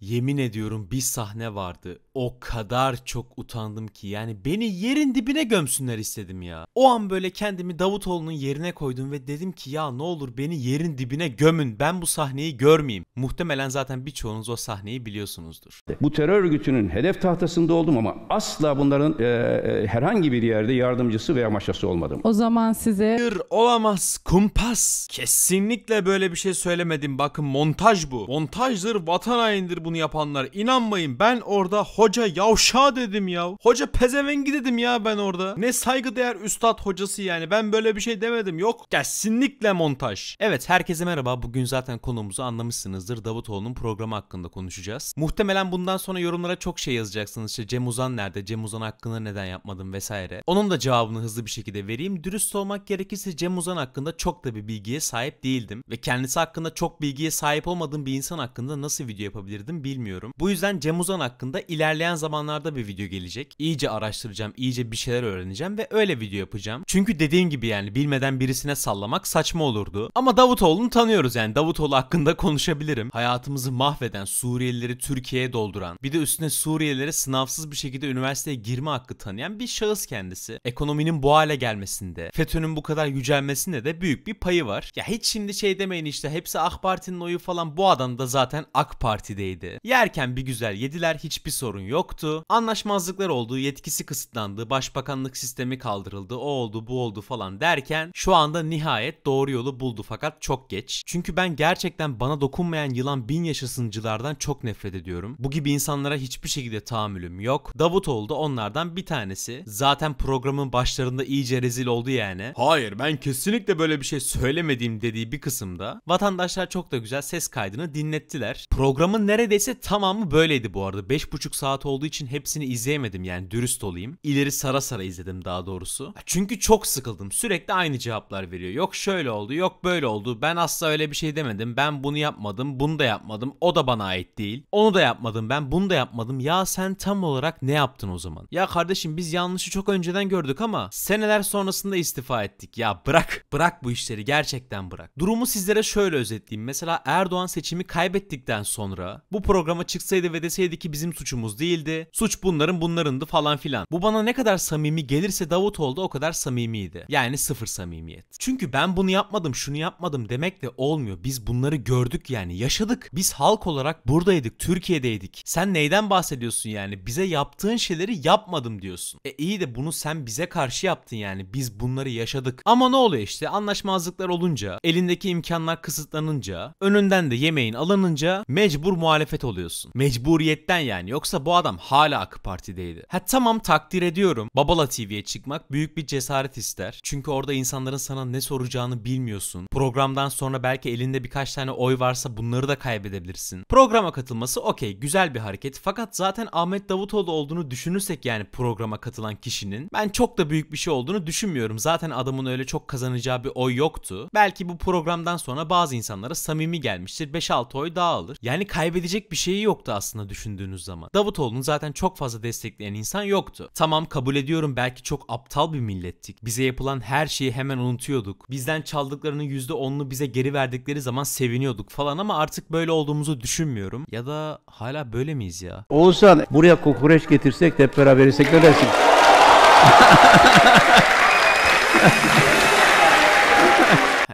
Yemin ediyorum bir sahne vardı. O kadar çok utandım ki yani beni yerin dibine gömsünler istedim ya. O an böyle kendimi Davutoğlu'nun yerine koydum ve dedim ki ya ne olur beni yerin dibine gömün. Ben bu sahneyi görmeyeyim. Muhtemelen zaten birçoğunuz o sahneyi biliyorsunuzdur. Bu terör örgütünün hedef tahtasında oldum ama asla bunların e, e herhangi bir yerde yardımcısı veya maşası olmadım. O zaman size... Hayır olamaz kumpas. Kesinlikle böyle bir şey söylemedim. Bakın montaj bu. Montajdır vatan haindir bu bunu yapanlar. İnanmayın ben orada hoca yavşa dedim ya. Hoca pezevengi dedim ya ben orada. Ne saygıdeğer üstad hocası yani. Ben böyle bir şey demedim. Yok kesinlikle montaj. Evet herkese merhaba. Bugün zaten konumuzu anlamışsınızdır. Davutoğlu'nun programı hakkında konuşacağız. Muhtemelen bundan sonra yorumlara çok şey yazacaksınız. İşte Cem Uzan nerede? Cem Uzan hakkında neden yapmadım vesaire. Onun da cevabını hızlı bir şekilde vereyim. Dürüst olmak gerekirse Cem Uzan hakkında çok da bir bilgiye sahip değildim. Ve kendisi hakkında çok bilgiye sahip olmadığım bir insan hakkında nasıl video yapabilirdim bilmiyorum. Bu yüzden Cem Uzan hakkında ilerleyen zamanlarda bir video gelecek. İyice araştıracağım, iyice bir şeyler öğreneceğim ve öyle video yapacağım. Çünkü dediğim gibi yani bilmeden birisine sallamak saçma olurdu. Ama Davutoğlu'nu tanıyoruz yani Davutoğlu hakkında konuşabilirim. Hayatımızı mahveden, Suriyelileri Türkiye'ye dolduran, bir de üstüne Suriyelilere sınavsız bir şekilde üniversiteye girme hakkı tanıyan bir şahıs kendisi. Ekonominin bu hale gelmesinde, FETÖ'nün bu kadar yücelmesinde de büyük bir payı var. Ya hiç şimdi şey demeyin işte hepsi AK Parti'nin oyu falan bu adam da zaten AK Parti'deydi yedi. Yerken bir güzel yediler hiçbir sorun yoktu. Anlaşmazlıklar oldu, yetkisi kısıtlandı, başbakanlık sistemi kaldırıldı, o oldu bu oldu falan derken şu anda nihayet doğru yolu buldu fakat çok geç. Çünkü ben gerçekten bana dokunmayan yılan bin yaşasıncılardan çok nefret ediyorum. Bu gibi insanlara hiçbir şekilde tahammülüm yok. Davutoğlu oldu, onlardan bir tanesi. Zaten programın başlarında iyice rezil oldu yani. Hayır ben kesinlikle böyle bir şey söylemediğim dediği bir kısımda vatandaşlar çok da güzel ses kaydını dinlettiler. Programın neredeyse Neredeyse tamamı böyleydi bu arada. 5,5 saat olduğu için hepsini izleyemedim yani dürüst olayım. İleri sara sara izledim daha doğrusu. Çünkü çok sıkıldım. Sürekli aynı cevaplar veriyor. Yok şöyle oldu, yok böyle oldu. Ben asla öyle bir şey demedim. Ben bunu yapmadım, bunu da yapmadım. O da bana ait değil. Onu da yapmadım ben, bunu da yapmadım. Ya sen tam olarak ne yaptın o zaman? Ya kardeşim biz yanlışı çok önceden gördük ama seneler sonrasında istifa ettik. Ya bırak, bırak bu işleri gerçekten bırak. Durumu sizlere şöyle özetleyeyim. Mesela Erdoğan seçimi kaybettikten sonra bu programa çıksaydı ve deseydi ki bizim suçumuz değildi. Suç bunların bunlarındı falan filan. Bu bana ne kadar samimi gelirse Davutoğlu da o kadar samimiydi. Yani sıfır samimiyet. Çünkü ben bunu yapmadım şunu yapmadım demek de olmuyor. Biz bunları gördük yani yaşadık. Biz halk olarak buradaydık Türkiye'deydik. Sen neyden bahsediyorsun yani? Bize yaptığın şeyleri yapmadım diyorsun. E iyi de bunu sen bize karşı yaptın yani. Biz bunları yaşadık. Ama ne oluyor işte anlaşmazlıklar olunca, elindeki imkanlar kısıtlanınca, önünden de yemeğin alınınca mecbur muhalefet muhalefet oluyorsun. Mecburiyetten yani. Yoksa bu adam hala AK Parti'deydi. Ha tamam takdir ediyorum. Babala TV'ye çıkmak büyük bir cesaret ister. Çünkü orada insanların sana ne soracağını bilmiyorsun. Programdan sonra belki elinde birkaç tane oy varsa bunları da kaybedebilirsin. Programa katılması okey güzel bir hareket. Fakat zaten Ahmet Davutoğlu olduğunu düşünürsek yani programa katılan kişinin ben çok da büyük bir şey olduğunu düşünmüyorum. Zaten adamın öyle çok kazanacağı bir oy yoktu. Belki bu programdan sonra bazı insanlara samimi gelmiştir. 5-6 oy daha alır. Yani kaybedecek Kaybedecek bir şeyi yoktu aslında düşündüğünüz zaman. Davutoğlu'nu zaten çok fazla destekleyen insan yoktu. Tamam kabul ediyorum belki çok aptal bir millettik. Bize yapılan her şeyi hemen unutuyorduk. Bizden çaldıklarının %10'unu bize geri verdikleri zaman seviniyorduk falan ama artık böyle olduğumuzu düşünmüyorum. Ya da hala böyle miyiz ya? Oğuzhan buraya kokoreç getirsek de hep beraber yesek ne dersin?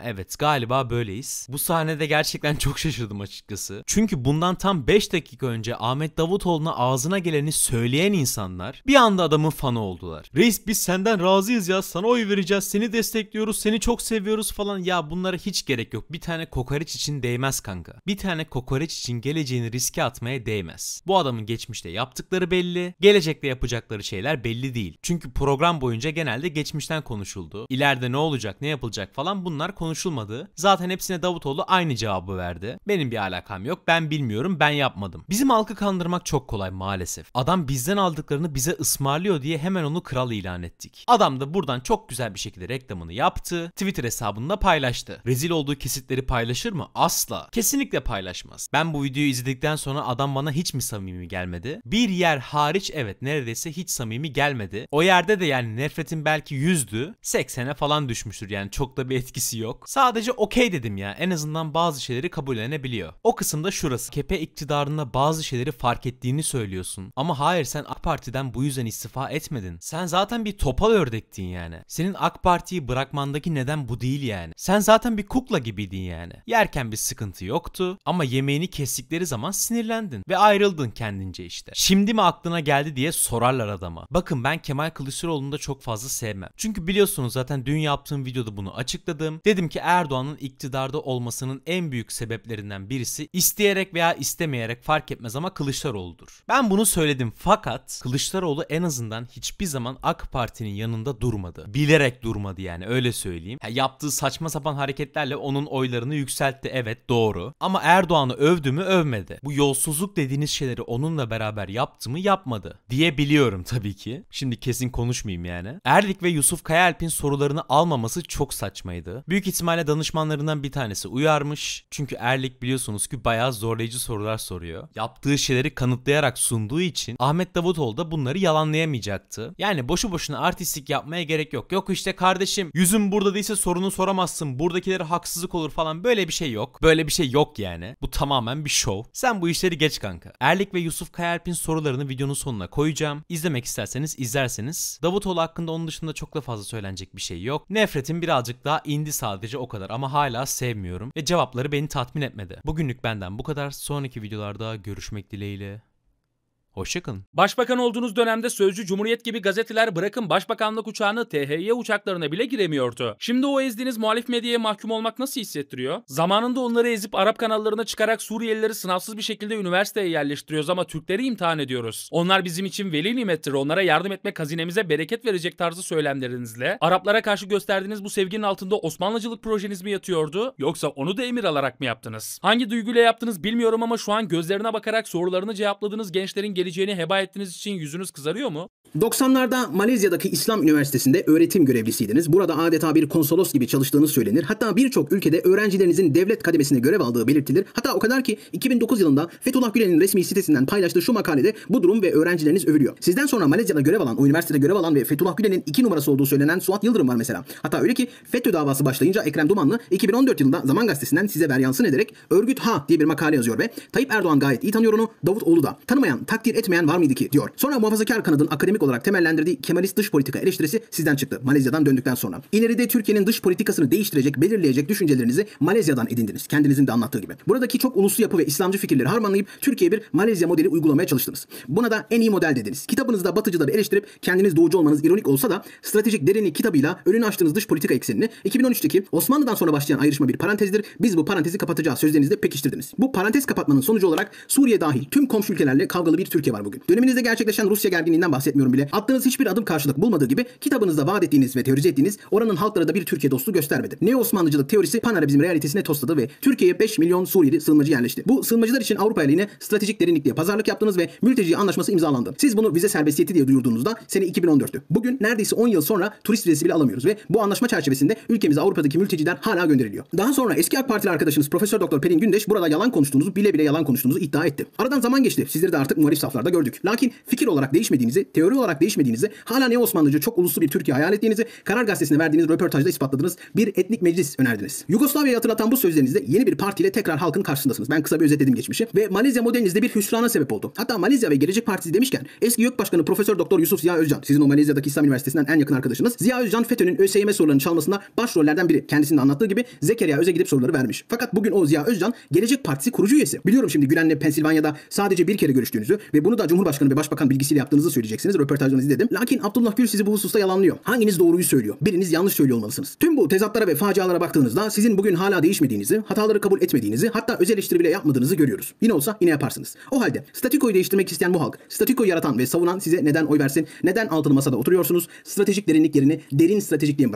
evet galiba böyleyiz. Bu sahnede gerçekten çok şaşırdım açıkçası. Çünkü bundan tam 5 dakika önce Ahmet Davutoğlu'na ağzına geleni söyleyen insanlar bir anda adamın fanı oldular. Reis biz senden razıyız ya sana oy vereceğiz seni destekliyoruz seni çok seviyoruz falan ya bunlara hiç gerek yok. Bir tane kokoreç için değmez kanka. Bir tane kokoreç için geleceğini riske atmaya değmez. Bu adamın geçmişte yaptıkları belli, gelecekte yapacakları şeyler belli değil. Çünkü program boyunca genelde geçmişten konuşuldu. İleride ne olacak, ne yapılacak falan bunlar konuşuldu konuşulmadığı zaten hepsine Davutoğlu aynı cevabı verdi. Benim bir alakam yok ben bilmiyorum ben yapmadım. Bizim halkı kandırmak çok kolay maalesef. Adam bizden aldıklarını bize ısmarlıyor diye hemen onu kral ilan ettik. Adam da buradan çok güzel bir şekilde reklamını yaptı. Twitter hesabında paylaştı. Rezil olduğu kesitleri paylaşır mı? Asla. Kesinlikle paylaşmaz. Ben bu videoyu izledikten sonra adam bana hiç mi samimi gelmedi? Bir yer hariç evet neredeyse hiç samimi gelmedi. O yerde de yani nefretin belki yüzdü. 80'e falan düşmüştür yani çok da bir etkisi yok. Sadece okey dedim ya en azından bazı şeyleri kabullenebiliyor. O kısımda şurası. Kepe iktidarında bazı şeyleri fark ettiğini söylüyorsun. Ama hayır sen AK Parti'den bu yüzden istifa etmedin. Sen zaten bir topal ördektin yani. Senin AK Parti'yi bırakmandaki neden bu değil yani. Sen zaten bir kukla gibiydin yani. Yerken bir sıkıntı yoktu ama yemeğini kestikleri zaman sinirlendin ve ayrıldın kendince işte. Şimdi mi aklına geldi diye sorarlar adama. Bakın ben Kemal Kılıçdaroğlu'nu da çok fazla sevmem. Çünkü biliyorsunuz zaten dün yaptığım videoda bunu açıkladım. Dedim ki Türkiye'deki Erdoğan'ın iktidarda olmasının en büyük sebeplerinden birisi isteyerek veya istemeyerek fark etmez ama Kılıçdaroğlu'dur. Ben bunu söyledim fakat Kılıçdaroğlu en azından hiçbir zaman AK Parti'nin yanında durmadı. Bilerek durmadı yani öyle söyleyeyim. Ya yaptığı saçma sapan hareketlerle onun oylarını yükseltti evet doğru. Ama Erdoğan'ı övdü mü övmedi. Bu yolsuzluk dediğiniz şeyleri onunla beraber yaptı mı yapmadı diyebiliyorum tabii ki. Şimdi kesin konuşmayayım yani. Erdik ve Yusuf Kayalp'in sorularını almaması çok saçmaydı. Büyük ihtimal ihtimalle danışmanlarından bir tanesi uyarmış. Çünkü Erlik biliyorsunuz ki bayağı zorlayıcı sorular soruyor. Yaptığı şeyleri kanıtlayarak sunduğu için Ahmet Davutoğlu da bunları yalanlayamayacaktı. Yani boşu boşuna artistik yapmaya gerek yok. Yok işte kardeşim yüzüm burada değilse sorunu soramazsın. Buradakilere haksızlık olur falan böyle bir şey yok. Böyle bir şey yok yani. Bu tamamen bir şov. Sen bu işleri geç kanka. Erlik ve Yusuf Kayalp'in sorularını videonun sonuna koyacağım. İzlemek isterseniz izlerseniz. Davutoğlu hakkında onun dışında çok da fazla söylenecek bir şey yok. Nefretin birazcık daha indi sadece Sadece o kadar ama hala sevmiyorum ve cevapları beni tatmin etmedi. Bugünlük benden bu kadar. Sonraki videolarda görüşmek dileğiyle. Hoşçakalın. Başbakan olduğunuz dönemde Sözcü Cumhuriyet gibi gazeteler bırakın başbakanlık uçağını THY uçaklarına bile giremiyordu. Şimdi o ezdiğiniz muhalif medyaya mahkum olmak nasıl hissettiriyor? Zamanında onları ezip Arap kanallarına çıkarak Suriyelileri sınavsız bir şekilde üniversiteye yerleştiriyoruz ama Türkleri imtihan ediyoruz. Onlar bizim için veli nimettir. Onlara yardım etmek kazinemize bereket verecek tarzı söylemlerinizle Araplara karşı gösterdiğiniz bu sevginin altında Osmanlıcılık projeniz mi yatıyordu yoksa onu da emir alarak mı yaptınız? Hangi duyguyla yaptınız bilmiyorum ama şu an gözlerine bakarak sorularını cevapladığınız gençlerin gel geleceğini heba ettiğiniz için yüzünüz kızarıyor mu? 90'larda Malezya'daki İslam Üniversitesi'nde öğretim görevlisiydiniz. Burada adeta bir konsolos gibi çalıştığınız söylenir. Hatta birçok ülkede öğrencilerinizin devlet kademesinde görev aldığı belirtilir. Hatta o kadar ki 2009 yılında Fethullah Gülen'in resmi sitesinden paylaştığı şu makalede bu durum ve öğrencileriniz övülüyor. Sizden sonra Malezya'da görev alan, o üniversitede görev alan ve Fethullah Gülen'in iki numarası olduğu söylenen Suat Yıldırım var mesela. Hatta öyle ki FETÖ davası başlayınca Ekrem Dumanlı 2014 yılında Zaman Gazetesi'nden size veryansın ederek Örgüt Ha diye bir makale yazıyor ve Tayyip Erdoğan gayet iyi tanıyor onu, Davut Oğlu da. Tanımayan takdir etmeyen var mıydı ki diyor. Sonra muhafazakar kanadın akademik olarak temellendirdiği Kemalist dış politika eleştirisi sizden çıktı Malezya'dan döndükten sonra. İleride Türkiye'nin dış politikasını değiştirecek, belirleyecek düşüncelerinizi Malezya'dan edindiniz. Kendinizin de anlattığı gibi. Buradaki çok uluslu yapı ve İslamcı fikirleri harmanlayıp Türkiye bir Malezya modeli uygulamaya çalıştınız. Buna da en iyi model dediniz. Kitabınızda batıcıları eleştirip kendiniz doğucu olmanız ironik olsa da stratejik derinlik kitabıyla önünü açtığınız dış politika eksenini 2013'teki Osmanlı'dan sonra başlayan ayrışma bir parantezdir. Biz bu parantezi kapatacağız sözlerinizde pekiştirdiniz. Bu parantez kapatmanın sonucu olarak Suriye dahil tüm komşu ülkelerle kavgalı bir Türkiye var bugün. Döneminizde gerçekleşen Rusya gerginliğinden bahsetmiyorum bile. Attığınız hiçbir adım karşılık bulmadığı gibi kitabınızda vaat ettiğiniz ve teorize ettiğiniz oranın halkları da bir Türkiye dostu göstermedi. Ne Osmanlıcılık teorisi Panarabizm realitesine tosladı ve Türkiye'ye 5 milyon Suriyeli sığınmacı yerleşti. Bu sığınmacılar için Avrupa ile stratejik derinlikle pazarlık yaptınız ve mülteci anlaşması imzalandı. Siz bunu vize serbestiyeti diye duyurduğunuzda sene 2014'tü. Bugün neredeyse 10 yıl sonra turist vizesi bile alamıyoruz ve bu anlaşma çerçevesinde ülkemize Avrupa'daki mülteciler hala gönderiliyor. Daha sonra eski AK Partili arkadaşınız Profesör Doktor Pelin Gündeş burada yalan konuştuğunuzu bile bile yalan konuştuğunuzu iddia etti. Aradan zaman geçti. Sizleri de artık muhalif saflarda gördük. Lakin fikir olarak değişmediğinizi, teori olarak değişmediğinizi, hala ne Osmanlıcı çok uluslu bir Türkiye hayal ettiğinizi, Karar Gazetesi'ne verdiğiniz röportajda ispatladınız. Bir etnik meclis önerdiniz. Yugoslavya'yı hatırlatan bu sözlerinizde yeni bir partiyle tekrar halkın karşısındasınız. Ben kısa bir özetledim geçmişi. Ve Malezya modelinizde bir hüsrana sebep oldu. Hatta Malezya ve Gelecek Partisi demişken eski YÖK Başkanı Profesör Doktor Yusuf Ziya Özcan, sizin o Malezya'daki İslam Üniversitesi'nden en yakın arkadaşınız. Ziya Özcan FETÖ'nün ÖSYM sorularını çalmasında başrollerden biri. Kendisinin anlattığı gibi Zekeriya Öz'e gidip soruları vermiş. Fakat bugün o Ziya Özcan Gelecek Partisi kurucu üyesi. Biliyorum şimdi Gülen'le Pensilvanya'da sadece bir kere görüştüğünüzü ve bunu da Cumhurbaşkanı ve Başbakan bilgisiyle yaptığınızı söyleyeceksiniz. Röportajını izledim. Lakin Abdullah Gül sizi bu hususta yalanlıyor. Hanginiz doğruyu söylüyor? Biriniz yanlış söylüyor olmalısınız. Tüm bu tezatlara ve facialara baktığınızda sizin bugün hala değişmediğinizi, hataları kabul etmediğinizi, hatta öz eleştiri bile yapmadığınızı görüyoruz. Yine olsa yine yaparsınız. O halde statikoyu değiştirmek isteyen bu halk, statikoyu yaratan ve savunan size neden oy versin, neden altılı masada oturuyorsunuz, stratejik derinliklerini derin stratejikliğe bırak.